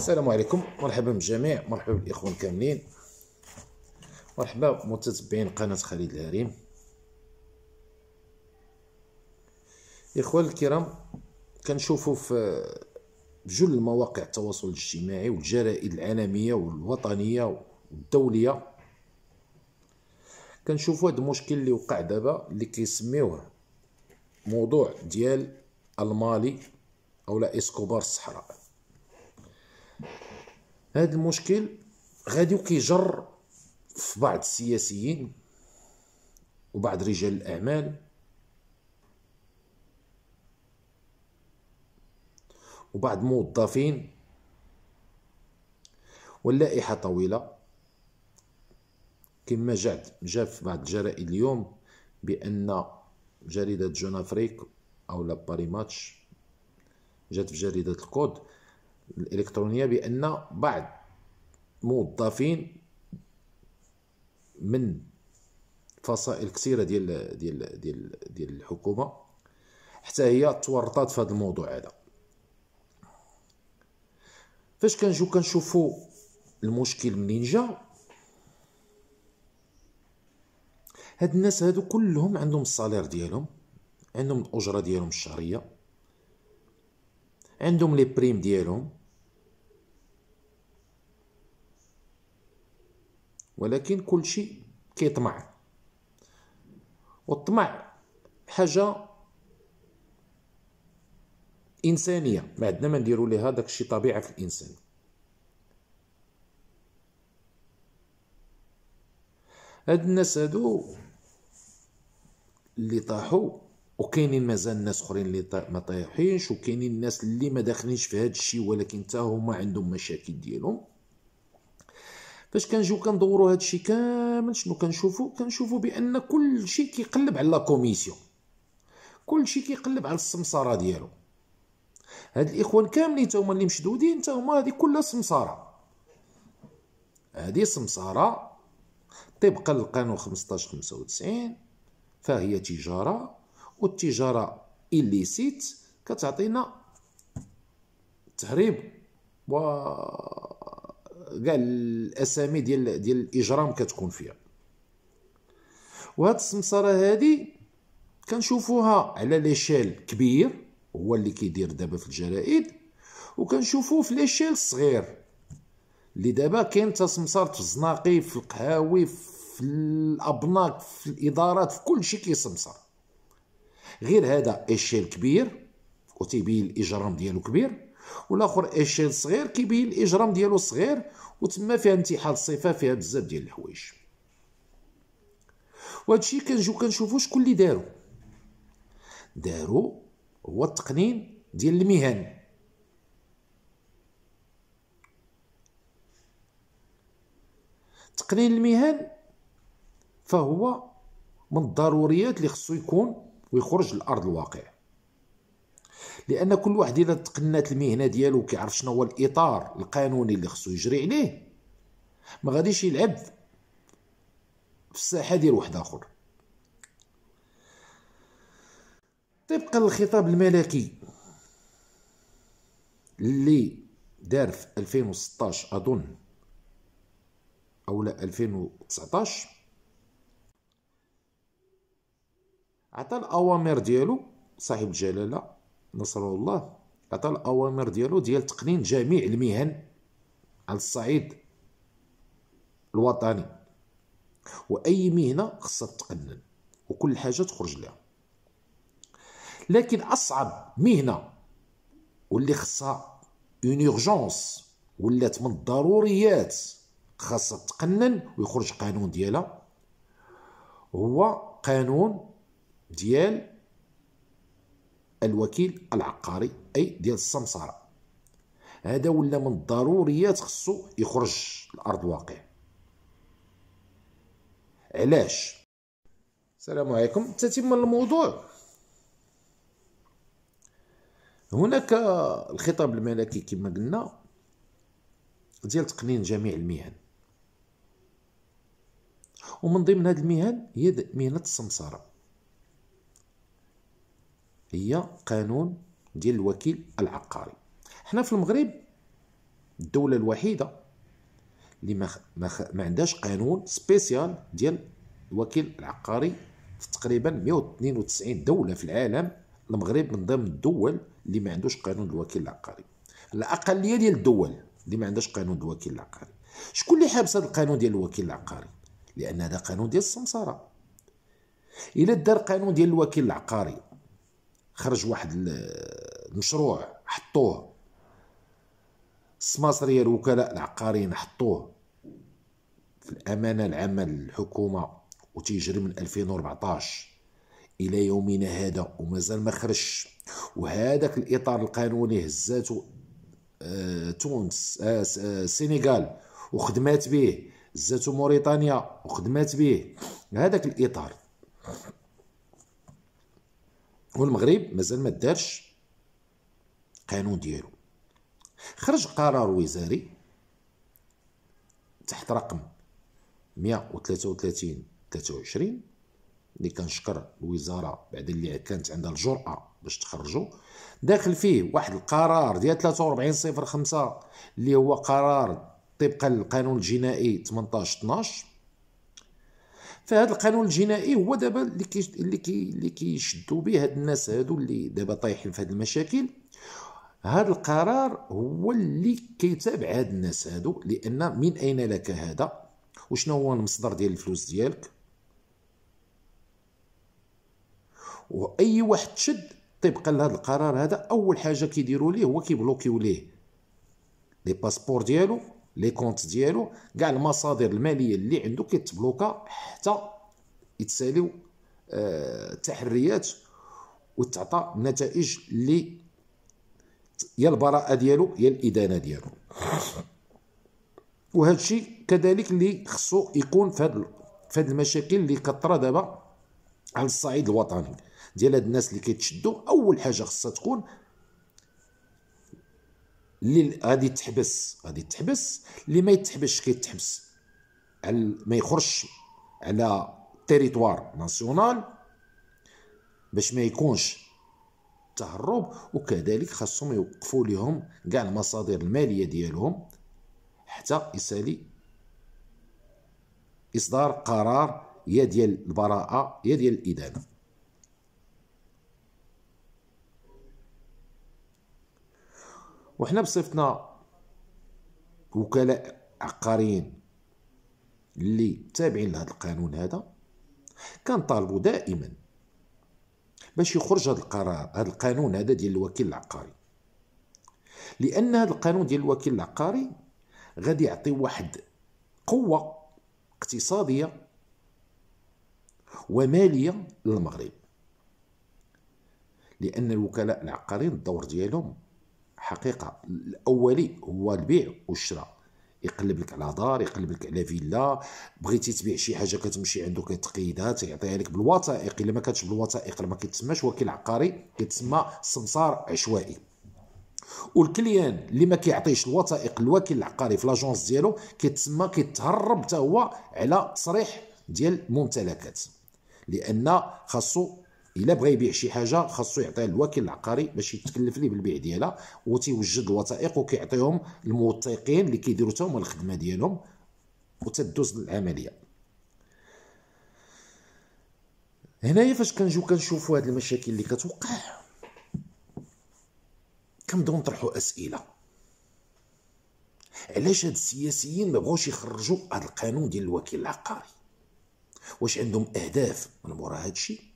السلام عليكم مرحبا بالجميع مرحبا بالاخوان كاملين مرحبا متتبعين قناه خالد الهريم اخوان الكرام كنشوفوا في بجل مواقع التواصل الاجتماعي والجرائد العالميه والوطنيه والدوليه كنشوفوا هذا المشكل اللي وقع دابا اللي كيسميوه موضوع ديال المالي او لا اسكوبار الصحراء هذا المشكل غادي كيجر في بعض السياسيين وبعض رجال الاعمال وبعض موظفين واللائحه طويله كما جاء جاء في بعض الجرائد اليوم بان جريده جون افريك او لاباري ماتش جات في جريده الكود الإلكترونية بأن بعض موظفين من فصائل كثيره ديال ديال ديال ديال الحكومه حتى هي تورطات في هذا الموضوع هذا فاش كنجيو كنشوفوا المشكل منين جا هاد الناس هادو كلهم عندهم الصالير ديالهم عندهم الاجره ديالهم الشهريه عندهم لي بريم ديالهم ولكن كل شيء كيطمع والطمع حاجة إنسانية ما عندنا ما نديرو ليها داكشي طبيعة في الإنسان هاد الناس هادو اللي طاحوا وكاينين مازال ناس اخرين اللي ما طايحينش وكاينين الناس اللي ما داخلينش في هاد الشيء ولكن حتى هما عندهم مشاكل ديالهم فاش كنجيو كندورو هادشي كامل شنو كنشوفو كنشوفو بان كلشي كيقلب على لا كوميسيون كلشي كيقلب على السمساره ديالو هاد الاخوان كاملين تا هما اللي مشدودين تا هما هادي كلها سمساره هادي سمساره طبقا للقانون 1595 فهي تجاره والتجاره الليسيت كتعطينا تهريب و كاع الاسامي ديال ديال الاجرام كتكون فيها وهاد السمسره هادي كنشوفوها على ليشيل كبير هو اللي كيدير دابا في الجرائد وكنشوفوه في ليشيل صغير اللي دابا كاين تا في الزناقي في القهاوي في الابناك في الادارات في كل شيء كيسمسر غير هذا ايشيل كبير وتيبين الاجرام ديالو كبير والاخر اشيل صغير كيبين الاجرام ديالو صغير وتما فيها انتحال الصفه فيها بزاف ديال الحوايج الشيء كنجيو كنشوفو شكون اللي دارو دارو هو التقنين ديال المهن تقنين المهن فهو من الضروريات اللي خصو يكون ويخرج لارض الواقع لان كل واحد الا تقنات المهنه ديالو كيعرف شنو هو الاطار القانوني اللي خصو يجري عليه ما غاديش يلعب في الساحه ديال واحد اخر طبقا للخطاب الملكي اللي دار في 2016 اظن او لا 2019 عطى الاوامر ديالو صاحب الجلاله نصر الله عطى الاوامر ديالو ديال تقنين جميع المهن على الصعيد الوطني واي مهنه خصها تقنن وكل حاجه تخرج لها لكن اصعب مهنه واللي خصها اون اورجونس ولات من الضروريات خاصها تقنن ويخرج قانون ديالها هو قانون ديال الوكيل العقاري اي ديال السمساره هذا ولا من الضروريات خصو يخرج لارض الواقع علاش السلام عليكم تتم الموضوع هناك الخطاب الملكي كما قلنا ديال تقنين جميع المهن ومن ضمن هذه المهن هي مهنه السمساره هي قانون ديال الوكيل العقاري حنا في المغرب الدوله الوحيده اللي ما, ما, ما عندهاش قانون سبيسيال ديال الوكيل العقاري في تقريبا 192 دوله في العالم المغرب من ضمن الدول اللي ما عندوش قانون الوكيل العقاري الاقليه ديال الدول اللي ما عندهاش قانون الوكيل العقاري شكون اللي حابس هذا القانون ديال الوكيل العقاري لان هذا قانون ديال السمسره الا دار قانون ديال الوكيل العقاري خرج واحد المشروع حطوه السماصرية الوكلاء العقاريين حطوه في الأمانة العامة للحكومة وتيجري من 2014 إلى يومنا هذا ومازال ما خرجش وهذاك الإطار القانوني هزاتو آه تونس آه, آه، وخدمات به هزاتو موريتانيا وخدمات به هذاك الإطار والمغرب مازال ما دارش قانون ديالو خرج قرار وزاري تحت رقم 133 23 اللي كنشكر الوزاره بعد اللي كانت عندها الجرأه باش تخرجوا داخل فيه واحد القرار ديال 43 05 اللي هو قرار طبقا للقانون الجنائي 18 12 فهذا القانون الجنائي هو دابا اللي كي اللي كي اللي كيشدوا به هاد الناس هادو اللي دابا طايحين في هاد المشاكل هذا القرار هو اللي كيتابع هاد الناس هادو لان من اين لك هذا وشنو هو المصدر ديال الفلوس ديالك واي واحد تشد طبقا لهذا القرار هذا اول حاجه كيديروا ليه هو كيبلوكيو ليه لي باسبور ديالو لي كونت ديالو كاع المصادر الماليه اللي عنده كيتبلوكا حتى يتساليو التحريات آه، وتعطى النتائج اللي يا البراءه ديالو يا الادانه ديالو وهذا الشيء كذلك اللي خصو يكون في هاد في هاد المشاكل اللي كثره دابا على الصعيد الوطني ديال هاد الناس اللي كيتشدوا اول حاجه خصها تكون اللي غادي تحبس غادي تحبس اللي ما يتحبسش كيتحبس على ما يخرجش على تيريتوار ناسيونال باش ما يكونش تهرب وكذلك خاصهم يوقفوا لهم كاع المصادر الماليه ديالهم حتى يسالي اصدار قرار يا ديال البراءه يا ديال الادانه وحنا بصفتنا وكلاء عقاريين اللي تابعين لهذا القانون هذا كنطالبوا دائما باش يخرج هذا القرار هذا القانون هذا ديال الوكيل العقاري لان هذا القانون ديال الوكيل العقاري غادي يعطي واحد قوه اقتصاديه وماليه للمغرب لان الوكلاء العقاريين الدور ديالهم حقيقه الاولي هو البيع والشراء يقلب لك على دار يقلب لك على فيلا بغيتي تبيع شي حاجه كتمشي عنده كتقيدات يعطيها لك بالوثائق الا ما كانتش بالوثائق ما كيتسماش وكيل عقاري كيتسمى سمسار عشوائي والكليان اللي ما كيعطيش الوثائق الوكيل العقاري في لاجونس ديالو كيتسمى كيتهرب حتى هو على تصريح ديال الممتلكات لان خاصو الا بغى يبيع شي حاجه خاصو يعطيها الوكيل العقاري باش يتكلف ليه بالبيع ديالها وتيوجد الوثائق وكيعطيهم الموثقين اللي كيديروا تاهما الخدمه ديالهم وتدوز العمليه هنايا فاش كنجيو كنشوفوا هاد المشاكل اللي كتوقع كنبداو نطرحوا اسئله علاش هاد السياسيين ما بغاوش يخرجوا هاد القانون ديال الوكيل العقاري واش عندهم اهداف من مورا هادشي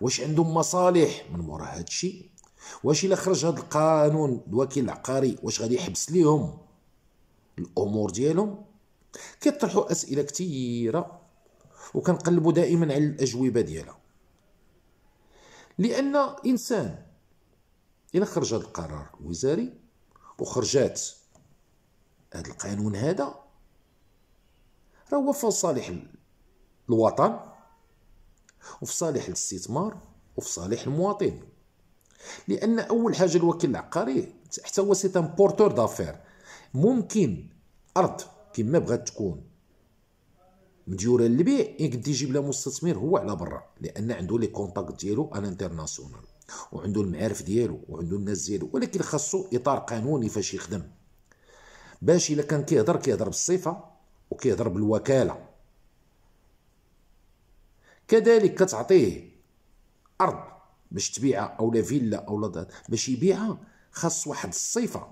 واش عندهم مصالح من مورا هادشي واش الا خرج هاد القانون الوكيل العقاري واش غادي يحبس ليهم الامور ديالهم كيطرحوا اسئله كثيره وكنقلبوا دائما على الاجوبه ديالها لان انسان الا خرج هاد القرار الوزاري وخرجات هاد القانون هذا راه هو في صالح الوطن وفي صالح الاستثمار وفي صالح المواطن لان اول حاجه الوكيل العقاري حتى هو سي بورتور دافير ممكن ارض كما بغات تكون مديوره للبيع يقدر يجيب لها مستثمر هو على برا لان عنده لي كونتاكت ديالو ان انترناسيونال وعنده المعارف ديالو وعنده الناس ديالو ولكن خاصو اطار قانوني فاش يخدم باش الا كان كيهضر كيهضر بالصفه وكيهضر بالوكاله كذلك كتعطيه ارض باش تبيعها او لا فيلا او لا باش يبيعها خاص واحد الصفه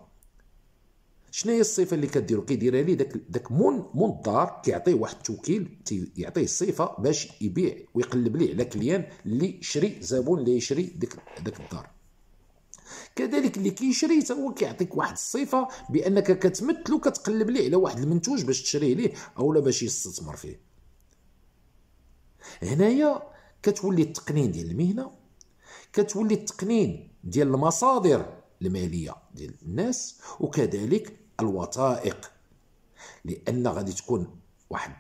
شنو هي الصفه اللي كديرو كيديرها ليه داك داك مون مون الدار كيعطيه واحد التوكيل يعطيه الصفه باش يبيع ويقلب ليه على كليان اللي شري زبون اللي يشري ديك داك الدار كذلك اللي كيشري حتى هو كيعطيك واحد الصفه بانك كتمثلو كتقلب ليه على واحد المنتوج باش تشريه ليه اولا باش يستثمر فيه هنايا كتولي التقنين ديال المهنه كتولي التقنين ديال المصادر الماليه ديال الناس وكذلك الوثائق لان غادي تكون واحد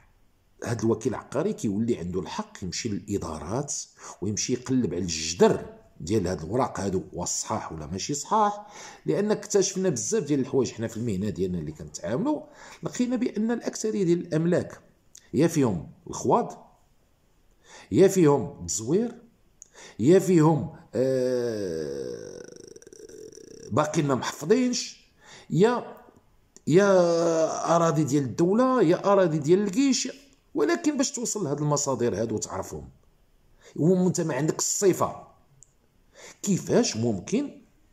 هاد الوكيل العقاري كيولي عنده الحق يمشي للادارات ويمشي يقلب على الجدر ديال هاد الوراق هادو وصحاح ولا ماشي صحاح لان اكتشفنا بزاف ديال الحوايج حنا في المهنه ديالنا اللي كنتعاملوا لقينا بان الاكثريه ديال الاملاك يا فيهم الخواض يا فيهم زوير يا فيهم آه باقيين ما محفظينش يا يا اراضي ديال الدوله يا اراضي ديال الجيش ولكن باش توصل لهاد المصادر هادو وتعرفهم وانت ما عندك الصفه كيفاش ممكن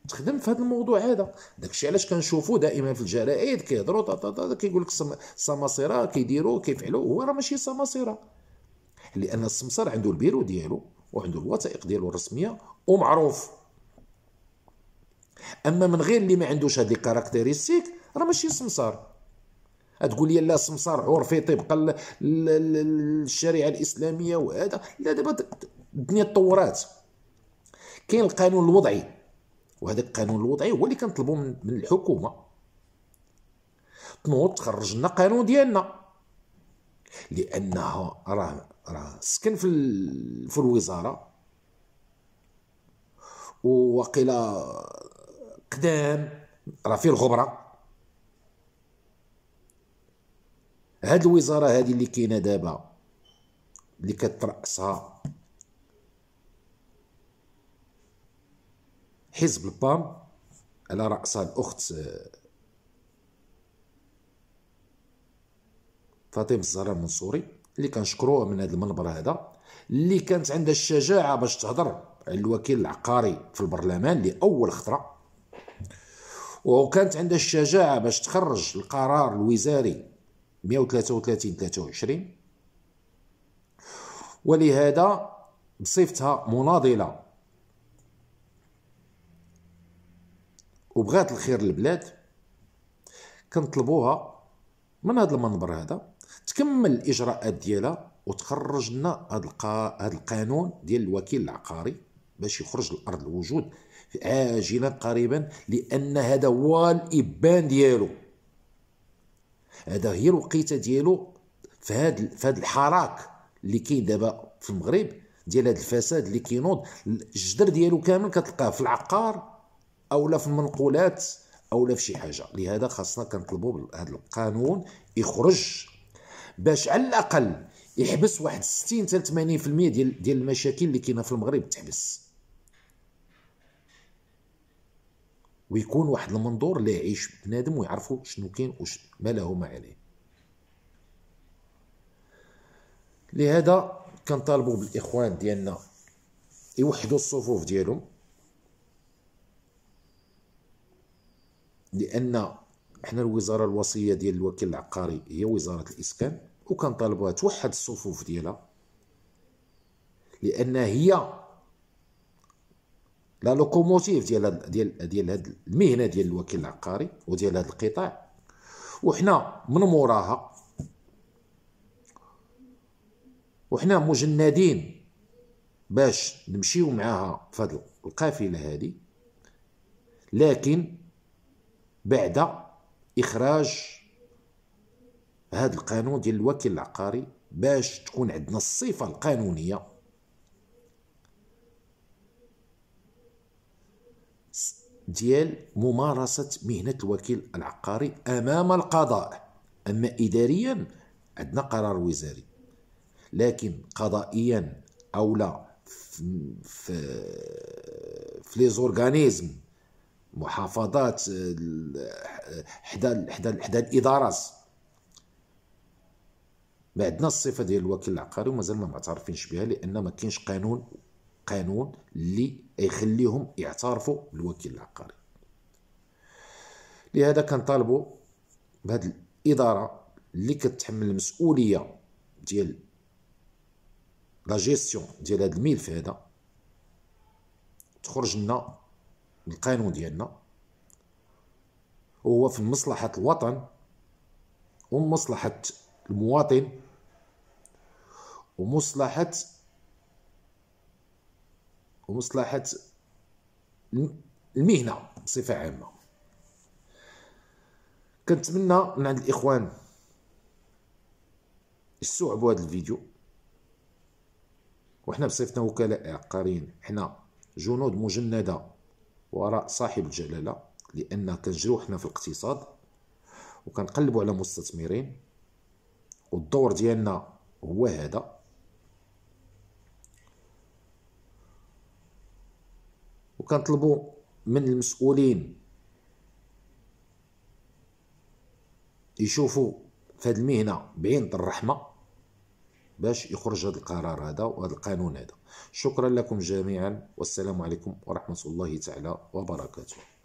تخدم في هذا الموضوع هذا داكشي علاش كنشوفوا دائما في الجرائد كيهضروا كيقول لك سماسره كيديروا كيفعلوا هو راه ماشي سماسره لان السمسار عنده البيرو ديالو وعنده الوثائق ديالو الرسميه ومعروف اما من غير اللي ما عندوش هذه الكاركتيرستيك راه ماشي سمسار تقول لي لا سمسار عرفي طبقا الشريعه الاسلاميه وهذا لا دابا الدنيا تطورات كاين القانون الوضعي وهذا القانون الوضعي هو اللي كنطلبوا من, من الحكومه تنوض تخرج لنا قانون ديالنا لانها راه راه سكن في في الوزاره وقيل قدام راه فيه الغبره هاد الوزاره هادي اللي كاينه دابا اللي كترأسها حزب البام على رأسها الأخت آه، فاطمة الزهراء المنصوري اللي كنشكروه من هذا المنبر هذا اللي كانت عندها الشجاعه باش تهضر على الوكيل العقاري في البرلمان لاول خطره وكانت عندها الشجاعه باش تخرج القرار الوزاري 133 23 ولهذا بصفتها مناضله وبغات الخير للبلاد كنطلبوها من هذا المنبر هذا تكمل الاجراءات ديالها وتخرج لنا هذا القا... هذا القانون ديال الوكيل العقاري باش يخرج لارض الوجود عاجلا قريبا لان هذا هو الابان ديالو هذا هي الوقيته ديالو في هذا في هذا الحراك اللي كاين دابا في المغرب ديال هذا الفساد اللي كينوض الجدر ديالو كامل كتلقاه في العقار او لا في المنقولات او لا في شي حاجه لهذا خاصنا كنطلبوا هذا القانون يخرج باش على الاقل يحبس واحد 60 حتى 80% ديال ديال المشاكل اللي كاينه في المغرب تحبس ويكون واحد المنظور اللي يعيش بنادم ويعرفوا شنو كاين وش ما له ما عليه لهذا كنطالبوا بالاخوان ديالنا يوحدوا الصفوف ديالهم لان حنا الوزاره الوصيه ديال الوكيل العقاري هي وزاره الاسكان وكنطالبوها توحد الصفوف ديالها لان هي لا لوكوموتيف ديال ديال ديال هاد المهنه ديال الوكيل العقاري وديال هاد القطاع وحنا من موراها وحنا مجندين باش نمشيو معاها في القافله هذه لكن بعد اخراج هذا القانون ديال الوكيل العقاري باش تكون عندنا الصفه القانونيه ديال ممارسه مهنه الوكيل العقاري امام القضاء اما اداريا عندنا قرار وزاري لكن قضائيا او لا في في لي زورغانيزم محافظات آه، حدا حدا حدا الادارات ما عندنا الصفه ديال الوكيل العقاري ومازال ما معترفينش بها لان ما كاينش قانون قانون اللي يخليهم يعترفوا بالوكيل العقاري لهذا كنطالبوا بهاد الاداره اللي كتحمل المسؤوليه ديال لا جيستيون ديال هذا الملف هذا تخرج لنا القانون ديالنا وهو في مصلحة الوطن ومصلحة المواطن ومصلحة ومصلحة المهنة بصفة عامة كنتمنى من عند الإخوان يستوعبوا هذا الفيديو وحنا بصفتنا وكلاء عقاريين حنا جنود مجنده وراء صاحب الجلاله لان كنجريو حنا في الاقتصاد وكنقلبوا على مستثمرين والدور ديالنا هو هذا وكنطلبوا من المسؤولين يشوفوا في هذه المهنه بعين الرحمه باش يخرج هذا القرار هذا وهذا القانون هذا شكرا لكم جميعا والسلام عليكم ورحمه الله تعالى وبركاته